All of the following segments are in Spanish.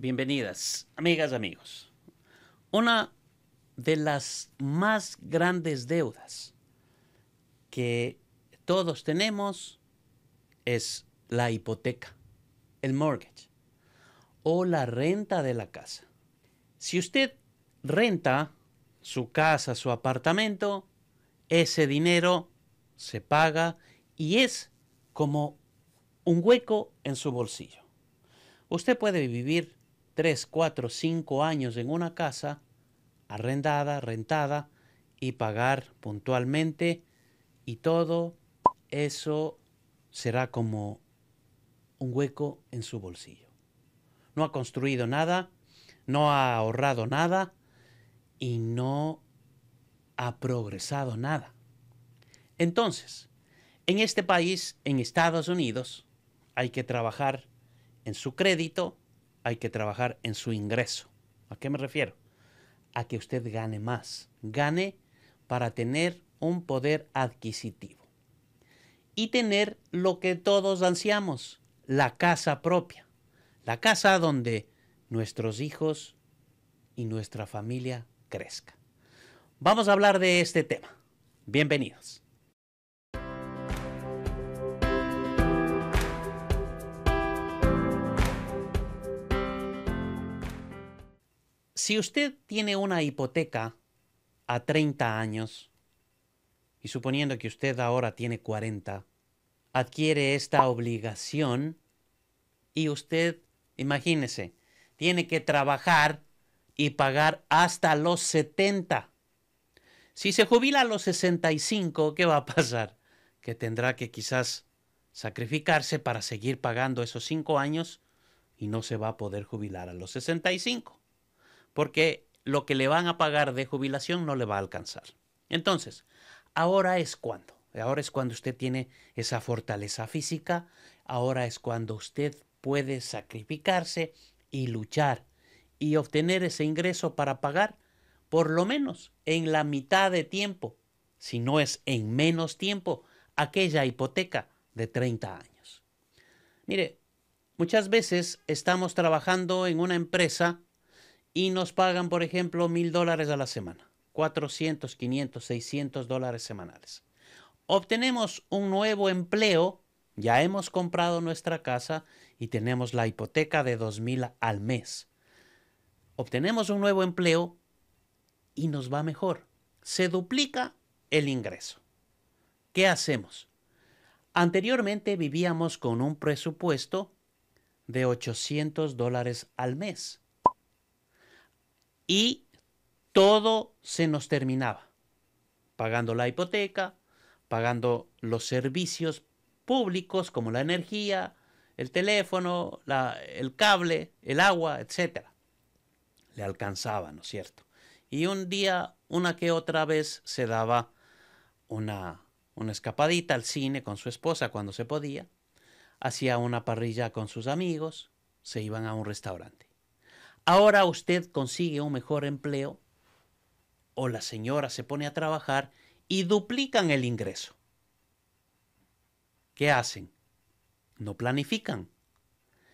Bienvenidas, amigas, amigos. Una de las más grandes deudas que todos tenemos es la hipoteca, el mortgage o la renta de la casa. Si usted renta su casa, su apartamento, ese dinero se paga y es como un hueco en su bolsillo. Usted puede vivir tres, cuatro, cinco años en una casa arrendada, rentada y pagar puntualmente y todo eso será como un hueco en su bolsillo. No ha construido nada, no ha ahorrado nada y no ha progresado nada. Entonces, en este país, en Estados Unidos, hay que trabajar en su crédito, hay que trabajar en su ingreso. ¿A qué me refiero? A que usted gane más. Gane para tener un poder adquisitivo. Y tener lo que todos ansiamos, la casa propia. La casa donde nuestros hijos y nuestra familia crezca. Vamos a hablar de este tema. Bienvenidos. Si usted tiene una hipoteca a 30 años, y suponiendo que usted ahora tiene 40, adquiere esta obligación y usted, imagínese, tiene que trabajar y pagar hasta los 70. Si se jubila a los 65, ¿qué va a pasar? Que tendrá que quizás sacrificarse para seguir pagando esos 5 años y no se va a poder jubilar a los 65 porque lo que le van a pagar de jubilación no le va a alcanzar. Entonces, ahora es cuando, ahora es cuando usted tiene esa fortaleza física, ahora es cuando usted puede sacrificarse y luchar y obtener ese ingreso para pagar por lo menos en la mitad de tiempo, si no es en menos tiempo, aquella hipoteca de 30 años. Mire, muchas veces estamos trabajando en una empresa y nos pagan, por ejemplo, mil dólares a la semana, 400, 500, 600 dólares semanales. Obtenemos un nuevo empleo, ya hemos comprado nuestra casa y tenemos la hipoteca de 2.000 al mes. Obtenemos un nuevo empleo y nos va mejor. Se duplica el ingreso. ¿Qué hacemos? Anteriormente vivíamos con un presupuesto de 800 dólares al mes y todo se nos terminaba, pagando la hipoteca, pagando los servicios públicos como la energía, el teléfono, el cable, el agua, etc. Le alcanzaba, ¿no es cierto? Y un día, una que otra vez, se daba una escapadita al cine con su esposa cuando se podía, hacía una parrilla con sus amigos, se iban a un restaurante. Ahora usted consigue un mejor empleo o la señora se pone a trabajar y duplican el ingreso. ¿Qué hacen? No planifican.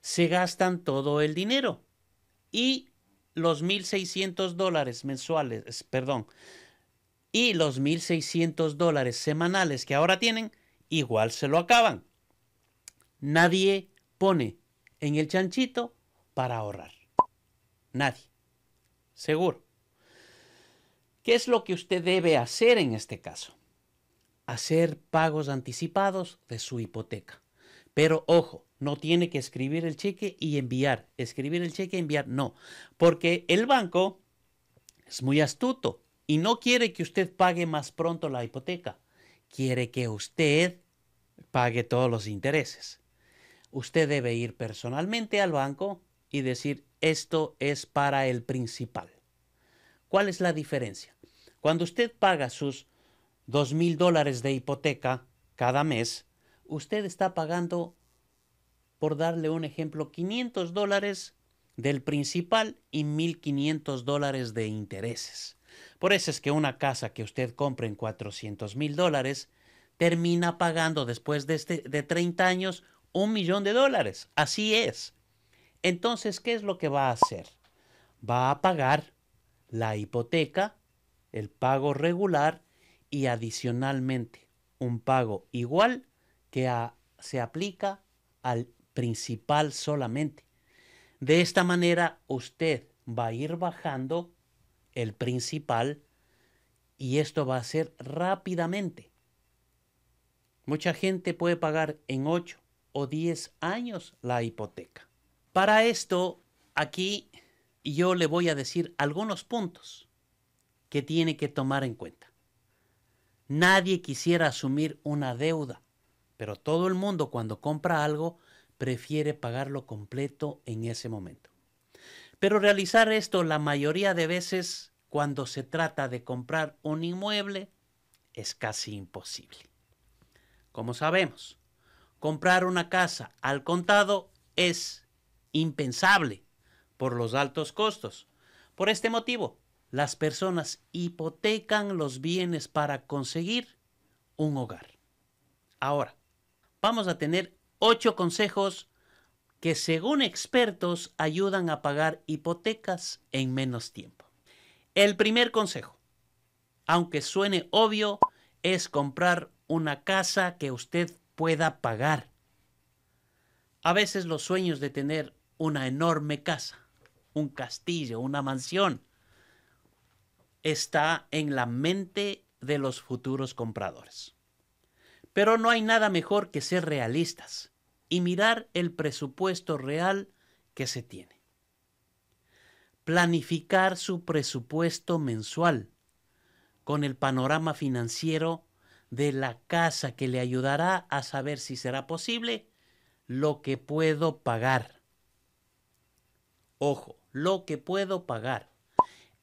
Se gastan todo el dinero y los 1.600 dólares mensuales, perdón, y los 1.600 dólares semanales que ahora tienen, igual se lo acaban. Nadie pone en el chanchito para ahorrar. Nadie. Seguro. ¿Qué es lo que usted debe hacer en este caso? Hacer pagos anticipados de su hipoteca. Pero ojo, no tiene que escribir el cheque y enviar. Escribir el cheque y enviar, no. Porque el banco es muy astuto y no quiere que usted pague más pronto la hipoteca. Quiere que usted pague todos los intereses. Usted debe ir personalmente al banco y decir, esto es para el principal. ¿Cuál es la diferencia? Cuando usted paga sus dos mil dólares de hipoteca cada mes, usted está pagando, por darle un ejemplo, 500 dólares del principal y 1.500 dólares de intereses. Por eso es que una casa que usted compre en 400 mil dólares termina pagando después de, este, de 30 años un millón de dólares. Así es. Entonces, ¿qué es lo que va a hacer? Va a pagar la hipoteca, el pago regular y adicionalmente un pago igual que se aplica al principal solamente. De esta manera usted va a ir bajando el principal y esto va a ser rápidamente. Mucha gente puede pagar en 8 o 10 años la hipoteca. Para esto, aquí yo le voy a decir algunos puntos que tiene que tomar en cuenta. Nadie quisiera asumir una deuda, pero todo el mundo cuando compra algo prefiere pagarlo completo en ese momento. Pero realizar esto la mayoría de veces cuando se trata de comprar un inmueble es casi imposible. Como sabemos, comprar una casa al contado es impensable por los altos costos. Por este motivo, las personas hipotecan los bienes para conseguir un hogar. Ahora, vamos a tener ocho consejos que según expertos ayudan a pagar hipotecas en menos tiempo. El primer consejo, aunque suene obvio, es comprar una casa que usted pueda pagar. A veces los sueños de tener una enorme casa, un castillo, una mansión. Está en la mente de los futuros compradores. Pero no hay nada mejor que ser realistas y mirar el presupuesto real que se tiene. Planificar su presupuesto mensual con el panorama financiero de la casa que le ayudará a saber si será posible lo que puedo pagar Ojo, lo que puedo pagar.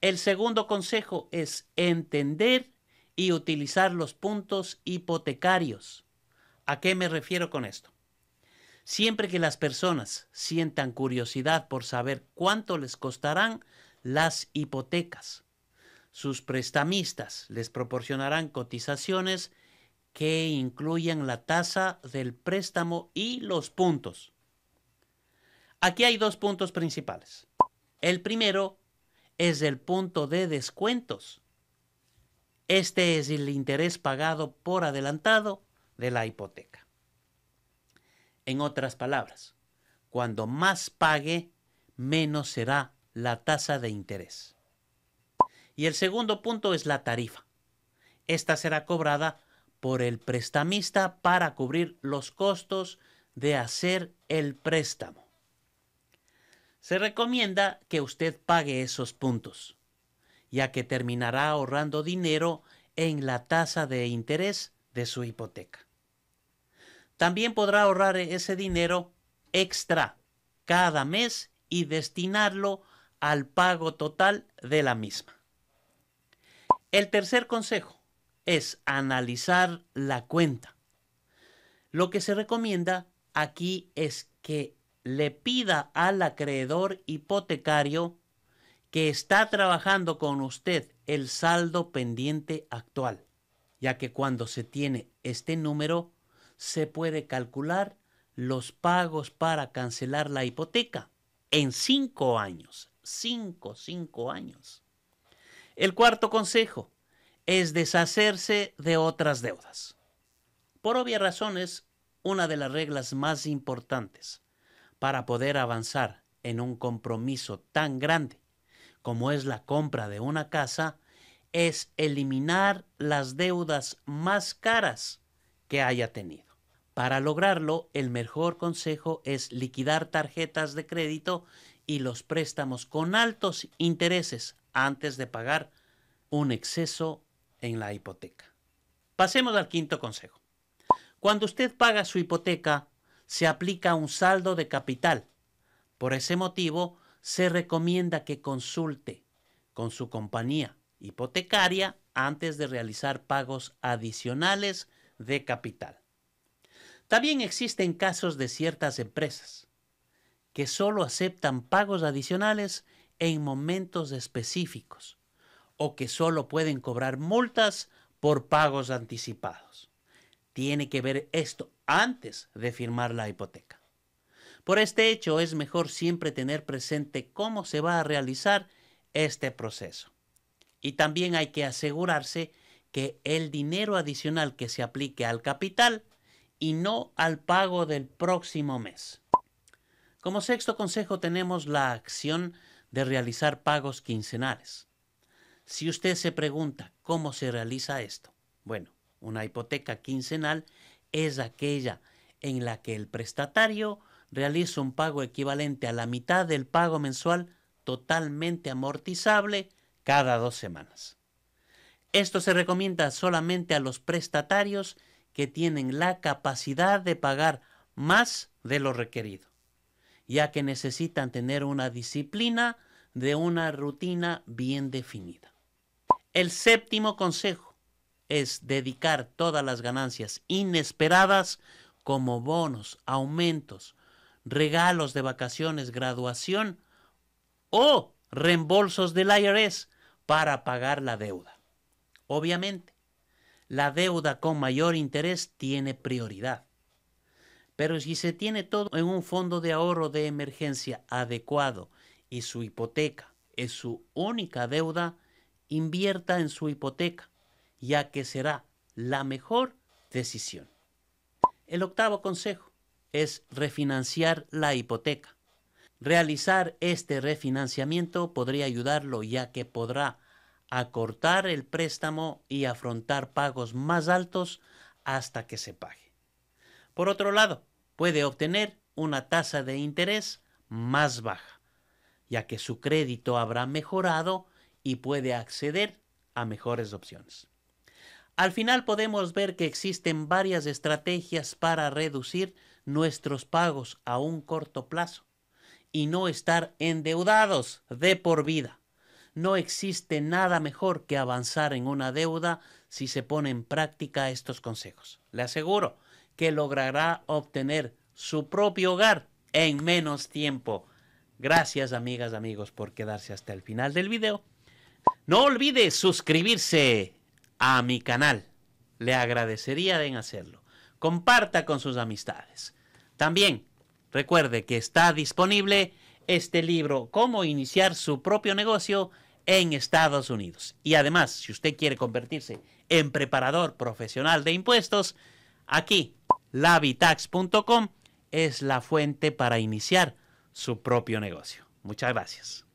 El segundo consejo es entender y utilizar los puntos hipotecarios. ¿A qué me refiero con esto? Siempre que las personas sientan curiosidad por saber cuánto les costarán las hipotecas, sus prestamistas les proporcionarán cotizaciones que incluyan la tasa del préstamo y los puntos. Aquí hay dos puntos principales. El primero es el punto de descuentos. Este es el interés pagado por adelantado de la hipoteca. En otras palabras, cuando más pague, menos será la tasa de interés. Y el segundo punto es la tarifa. Esta será cobrada por el prestamista para cubrir los costos de hacer el préstamo se recomienda que usted pague esos puntos, ya que terminará ahorrando dinero en la tasa de interés de su hipoteca. También podrá ahorrar ese dinero extra cada mes y destinarlo al pago total de la misma. El tercer consejo es analizar la cuenta. Lo que se recomienda aquí es que le pida al acreedor hipotecario que está trabajando con usted el saldo pendiente actual, ya que cuando se tiene este número se puede calcular los pagos para cancelar la hipoteca en cinco años, cinco, cinco años. El cuarto consejo es deshacerse de otras deudas. Por obvias razones, una de las reglas más importantes para poder avanzar en un compromiso tan grande como es la compra de una casa es eliminar las deudas más caras que haya tenido. Para lograrlo, el mejor consejo es liquidar tarjetas de crédito y los préstamos con altos intereses antes de pagar un exceso en la hipoteca. Pasemos al quinto consejo. Cuando usted paga su hipoteca, se aplica un saldo de capital. Por ese motivo, se recomienda que consulte con su compañía hipotecaria antes de realizar pagos adicionales de capital. También existen casos de ciertas empresas que solo aceptan pagos adicionales en momentos específicos o que solo pueden cobrar multas por pagos anticipados. Tiene que ver esto antes de firmar la hipoteca. Por este hecho es mejor siempre tener presente cómo se va a realizar este proceso. Y también hay que asegurarse que el dinero adicional que se aplique al capital y no al pago del próximo mes. Como sexto consejo tenemos la acción de realizar pagos quincenales. Si usted se pregunta cómo se realiza esto, bueno, una hipoteca quincenal es aquella en la que el prestatario realiza un pago equivalente a la mitad del pago mensual totalmente amortizable cada dos semanas. Esto se recomienda solamente a los prestatarios que tienen la capacidad de pagar más de lo requerido, ya que necesitan tener una disciplina de una rutina bien definida. El séptimo consejo es dedicar todas las ganancias inesperadas como bonos, aumentos, regalos de vacaciones, graduación o reembolsos del IRS para pagar la deuda. Obviamente, la deuda con mayor interés tiene prioridad. Pero si se tiene todo en un fondo de ahorro de emergencia adecuado y su hipoteca es su única deuda, invierta en su hipoteca ya que será la mejor decisión. El octavo consejo es refinanciar la hipoteca. Realizar este refinanciamiento podría ayudarlo ya que podrá acortar el préstamo y afrontar pagos más altos hasta que se pague. Por otro lado, puede obtener una tasa de interés más baja, ya que su crédito habrá mejorado y puede acceder a mejores opciones. Al final podemos ver que existen varias estrategias para reducir nuestros pagos a un corto plazo y no estar endeudados de por vida. No existe nada mejor que avanzar en una deuda si se pone en práctica estos consejos. Le aseguro que logrará obtener su propio hogar en menos tiempo. Gracias amigas, amigos por quedarse hasta el final del video. No olvide suscribirse a mi canal. Le agradecería en hacerlo. Comparta con sus amistades. También recuerde que está disponible este libro, Cómo iniciar su propio negocio en Estados Unidos. Y además, si usted quiere convertirse en preparador profesional de impuestos, aquí, labitax.com es la fuente para iniciar su propio negocio. Muchas gracias.